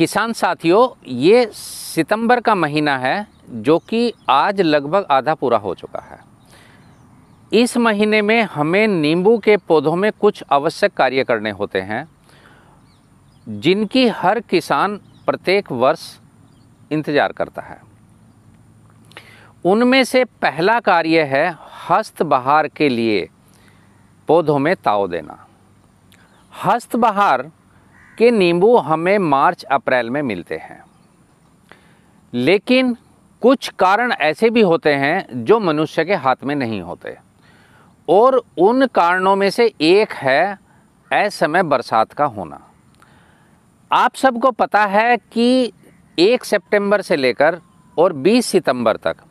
किसान साथियों ये सितंबर का महीना है जो कि आज लगभग आधा पूरा हो चुका है इस महीने में हमें नींबू के पौधों में कुछ आवश्यक कार्य करने होते हैं जिनकी हर किसान प्रत्येक वर्ष इंतज़ार करता है उनमें से पहला कार्य है हस्त बहार के लिए पौधों में ताव देना हस्त बहार इसके नींबू हमें मार्च अप्रैल में मिलते हैं लेकिन कुछ कारण ऐसे भी होते हैं जो मनुष्य के हाथ में नहीं होते और उन कारणों में से एक है असमय बरसात का होना आप सबको पता है कि एक सितंबर से लेकर और 20 सितंबर तक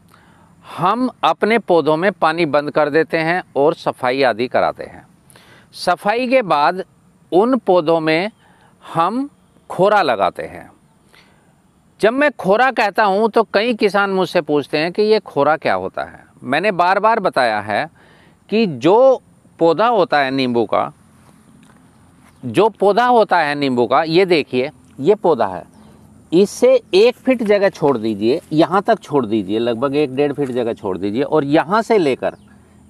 हम अपने पौधों में पानी बंद कर देते हैं और सफाई आदि कराते हैं सफाई के बाद उन पौधों में हम खोरा लगाते हैं जब मैं खोरा कहता हूँ तो कई किसान मुझसे पूछते हैं कि ये खोरा क्या होता है मैंने बार बार बताया है कि जो पौधा होता है नींबू का जो पौधा होता है नींबू का ये देखिए ये पौधा है इससे एक फीट जगह छोड़ दीजिए यहाँ तक छोड़ दीजिए लगभग एक डेढ़ फीट जगह छोड़ दीजिए और यहाँ से लेकर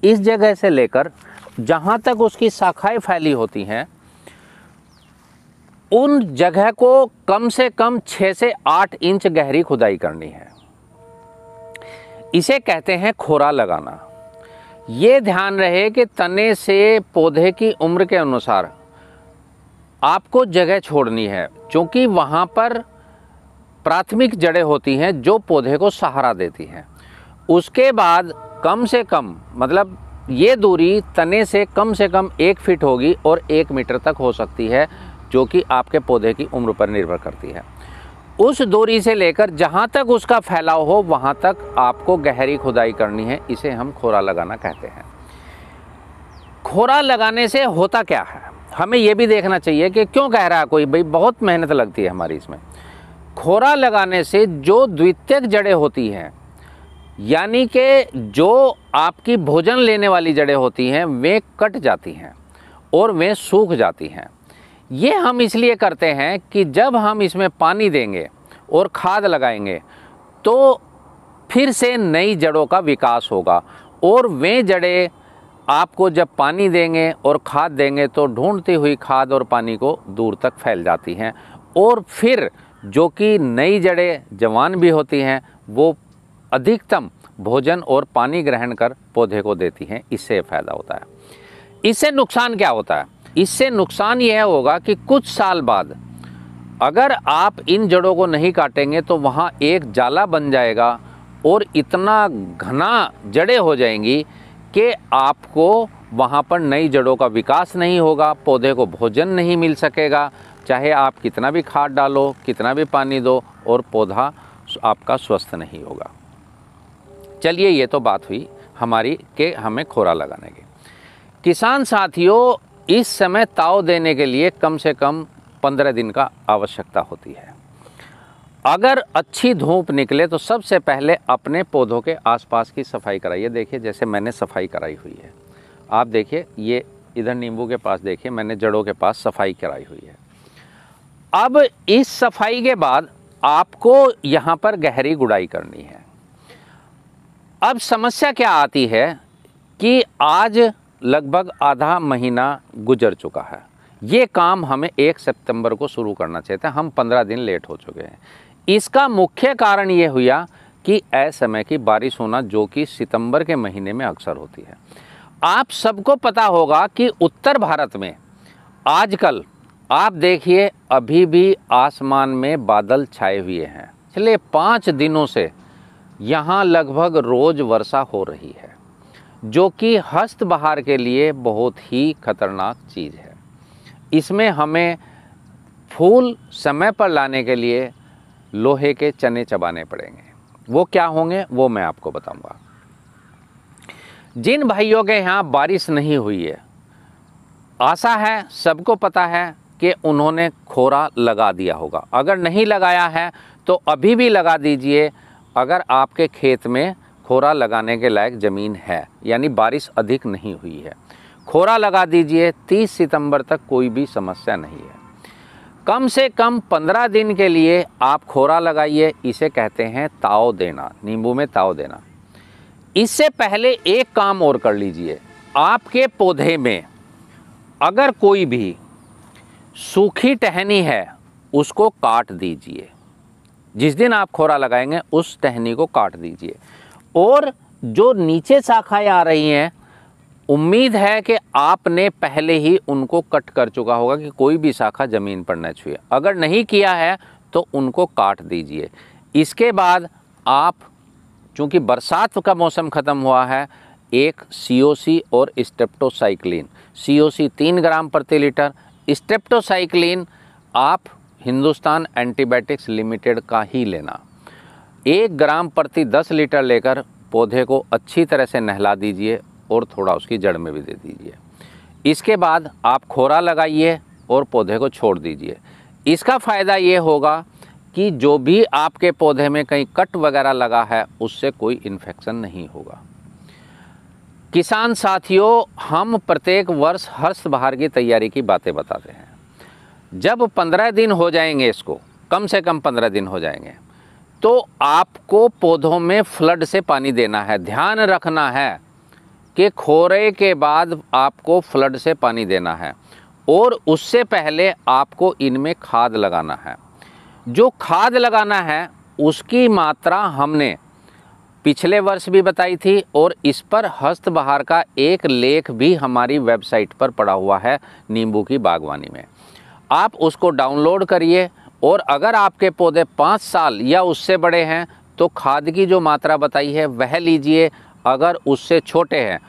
इस जगह से लेकर जहाँ तक उसकी शाखाएँ फैली होती हैं उन जगह को कम से कम छः से आठ इंच गहरी खुदाई करनी है इसे कहते हैं खोरा लगाना ये ध्यान रहे कि तने से पौधे की उम्र के अनुसार आपको जगह छोड़नी है क्योंकि वहाँ पर प्राथमिक जड़ें होती हैं जो पौधे को सहारा देती हैं उसके बाद कम से कम मतलब ये दूरी तने से कम से कम एक फिट होगी और एक मीटर तक हो सकती है जो कि आपके पौधे की उम्र पर निर्भर करती है उस दूरी से लेकर जहाँ तक उसका फैलाव हो वहाँ तक आपको गहरी खुदाई करनी है इसे हम खोरा लगाना कहते हैं खोरा लगाने से होता क्या है हमें ये भी देखना चाहिए कि क्यों कह रहा है कोई भाई बहुत मेहनत लगती है हमारी इसमें खोरा लगाने से जो द्वितीयक जड़ें होती हैं यानी कि जो आपकी भोजन लेने वाली जड़ें होती हैं वे कट जाती हैं और वे सूख जाती हैं ये हम इसलिए करते हैं कि जब हम इसमें पानी देंगे और खाद लगाएंगे तो फिर से नई जड़ों का विकास होगा और वे जड़ें आपको जब पानी देंगे और खाद देंगे तो ढूंढती हुई खाद और पानी को दूर तक फैल जाती हैं और फिर जो कि नई जड़ें जवान भी होती हैं वो अधिकतम भोजन और पानी ग्रहण कर पौधे को देती हैं इससे फ़ायदा होता है इससे नुकसान क्या होता है इससे नुकसान यह होगा कि कुछ साल बाद अगर आप इन जड़ों को नहीं काटेंगे तो वहाँ एक जाला बन जाएगा और इतना घना जड़ें हो जाएंगी कि आपको वहाँ पर नई जड़ों का विकास नहीं होगा पौधे को भोजन नहीं मिल सकेगा चाहे आप कितना भी खाद डालो कितना भी पानी दो और पौधा आपका स्वस्थ नहीं होगा चलिए ये तो बात हुई हमारी के हमें खोरा लगाने की किसान साथियों इस समय ताव देने के लिए कम से कम पंद्रह दिन का आवश्यकता होती है अगर अच्छी धूप निकले तो सबसे पहले अपने पौधों के आसपास की सफाई कराइए देखिए जैसे मैंने सफाई कराई हुई है आप देखिए ये इधर नींबू के पास देखिए मैंने जड़ों के पास सफाई कराई हुई है अब इस सफाई के बाद आपको यहाँ पर गहरी गुड़ाई करनी है अब समस्या क्या आती है कि आज लगभग आधा महीना गुजर चुका है ये काम हमें एक सितंबर को शुरू करना चाहिए था हम पंद्रह दिन लेट हो चुके हैं इसका मुख्य कारण ये हुआ कि समय की बारिश होना जो कि सितंबर के महीने में अक्सर होती है आप सबको पता होगा कि उत्तर भारत में आजकल आप देखिए अभी भी आसमान में बादल छाए हुए हैं पिछले पाँच दिनों से यहाँ लगभग रोज़ वर्षा हो रही है जो कि हस्त बहार के लिए बहुत ही खतरनाक चीज़ है इसमें हमें फूल समय पर लाने के लिए लोहे के चने चबाने पड़ेंगे वो क्या होंगे वो मैं आपको बताऊंगा जिन भाइयों के यहाँ बारिश नहीं हुई है आशा है सबको पता है कि उन्होंने खोरा लगा दिया होगा अगर नहीं लगाया है तो अभी भी लगा दीजिए अगर आपके खेत में खोरा लगाने के लायक ज़मीन है यानी बारिश अधिक नहीं हुई है खोरा लगा दीजिए 30 सितंबर तक कोई भी समस्या नहीं है कम से कम 15 दिन के लिए आप खोरा लगाइए इसे कहते हैं ताव देना नींबू में ताव देना इससे पहले एक काम और कर लीजिए आपके पौधे में अगर कोई भी सूखी टहनी है उसको काट दीजिए जिस दिन आप खोरा लगाएंगे उस टहनी को काट दीजिए और जो नीचे शाखाएं आ रही हैं उम्मीद है कि आपने पहले ही उनको कट कर चुका होगा कि कोई भी शाखा ज़मीन पर न छुए अगर नहीं किया है तो उनको काट दीजिए इसके बाद आप चूँकि बरसात का मौसम ख़त्म हुआ है एक सी और स्टेप्टोसाइक्लिन सी तीन ग्राम प्रति लीटर स्टेप्टोसाइक्लिन आप हिंदुस्तान एंटीबायोटिक्स लिमिटेड का ही लेना एक ग्राम प्रति दस लीटर लेकर पौधे को अच्छी तरह से नहला दीजिए और थोड़ा उसकी जड़ में भी दे दीजिए इसके बाद आप खोरा लगाइए और पौधे को छोड़ दीजिए इसका फ़ायदा ये होगा कि जो भी आपके पौधे में कहीं कट वगैरह लगा है उससे कोई इन्फेक्शन नहीं होगा किसान साथियों हम प्रत्येक वर्ष हर्ष बहार की तैयारी की बातें बताते हैं जब पंद्रह दिन हो जाएंगे इसको कम से कम पंद्रह दिन हो जाएंगे तो आपको पौधों में फ्लड से पानी देना है ध्यान रखना है कि खोरे के बाद आपको फ्लड से पानी देना है और उससे पहले आपको इनमें खाद लगाना है जो खाद लगाना है उसकी मात्रा हमने पिछले वर्ष भी बताई थी और इस पर हस्तबहार का एक लेख भी हमारी वेबसाइट पर पड़ा हुआ है नींबू की बागवानी में आप उसको डाउनलोड करिए और अगर आपके पौधे पाँच साल या उससे बड़े हैं तो खाद की जो मात्रा बताई है वह लीजिए अगर उससे छोटे हैं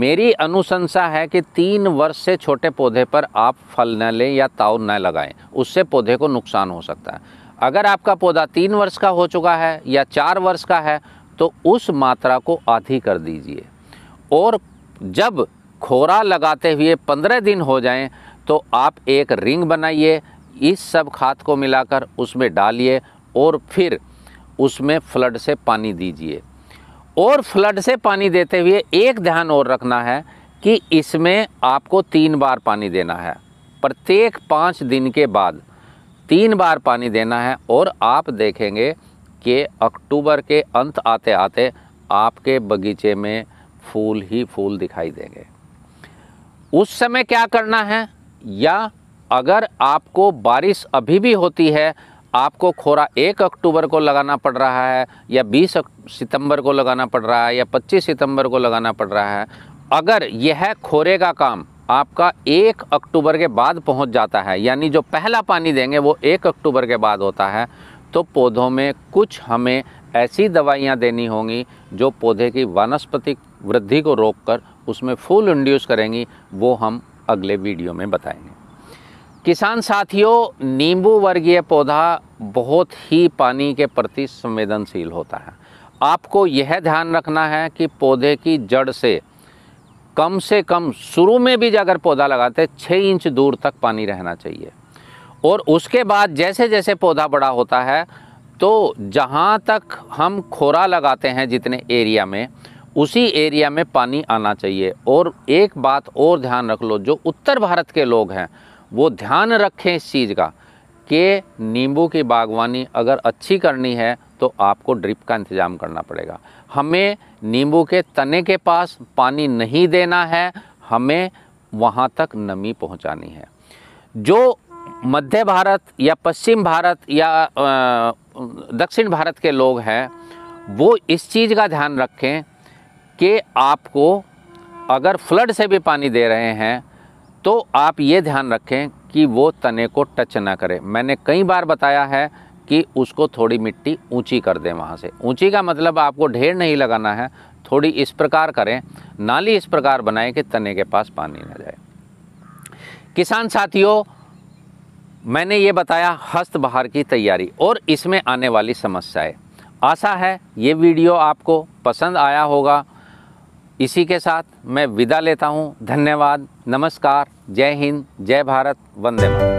मेरी अनुशंसा है कि तीन वर्ष से छोटे पौधे पर आप फल न लें या ताव न लगाएं उससे पौधे को नुकसान हो सकता है अगर आपका पौधा तीन वर्ष का हो चुका है या चार वर्ष का है तो उस मात्रा को आधी कर दीजिए और जब खोरा लगाते हुए पंद्रह दिन हो जाएं तो आप एक रिंग बनाइए इस सब खाद को मिलाकर उसमें डालिए और फिर उसमें फ्लड से पानी दीजिए और फ्लड से पानी देते हुए एक ध्यान और रखना है कि इसमें आपको तीन बार पानी देना है प्रत्येक पाँच दिन के बाद तीन बार पानी देना है और आप देखेंगे कि अक्टूबर के अंत आते आते आपके बगीचे में फूल ही फूल दिखाई देंगे उस समय क्या करना है या अगर आपको बारिश अभी भी होती है आपको खोरा एक अक्टूबर को लगाना पड़ रहा है या बीस सितंबर को लगाना पड़ रहा है या पच्चीस सितंबर को लगाना पड़ रहा है अगर यह खोरे का काम आपका एक अक्टूबर के बाद पहुंच जाता है यानी जो पहला पानी देंगे वो एक अक्टूबर के बाद होता है तो पौधों में कुछ हमें ऐसी दवाइयाँ देनी होंगी जो पौधे की वनस्पतिक वृद्धि को रोककर उसमें फूल इंड्यूस करेंगी वो हम अगले वीडियो में बताएंगे किसान साथियों नींबू वर्गीय पौधा बहुत ही पानी के प्रति संवेदनशील होता है आपको यह ध्यान रखना है कि पौधे की जड़ से कम से कम शुरू में भी अगर पौधा लगाते हैं छः इंच दूर तक पानी रहना चाहिए और उसके बाद जैसे जैसे पौधा बड़ा होता है तो जहाँ तक हम खोरा लगाते हैं जितने एरिया में उसी एरिया में पानी आना चाहिए और एक बात और ध्यान रख लो जो उत्तर भारत के लोग हैं वो ध्यान रखें इस चीज़ का कि नींबू की बागवानी अगर अच्छी करनी है तो आपको ड्रिप का इंतज़ाम करना पड़ेगा हमें नींबू के तने के पास पानी नहीं देना है हमें वहाँ तक नमी पहुँचानी है जो मध्य भारत या पश्चिम भारत या दक्षिण भारत के लोग हैं वो इस चीज़ का ध्यान रखें कि आपको अगर फ्लड से भी पानी दे रहे हैं तो आप ये ध्यान रखें कि वो तने को टच ना करे मैंने कई बार बताया है कि उसको थोड़ी मिट्टी ऊंची कर दें वहाँ से ऊंची का मतलब आपको ढेर नहीं लगाना है थोड़ी इस प्रकार करें नाली इस प्रकार बनाएं कि तने के पास पानी ना जाए किसान साथियों मैंने ये बताया हस्त बहार की तैयारी और इसमें आने वाली समस्याएं आशा है ये वीडियो आपको पसंद आया होगा इसी के साथ मैं विदा लेता हूँ धन्यवाद नमस्कार जय हिंद जय भारत वंदे मातरम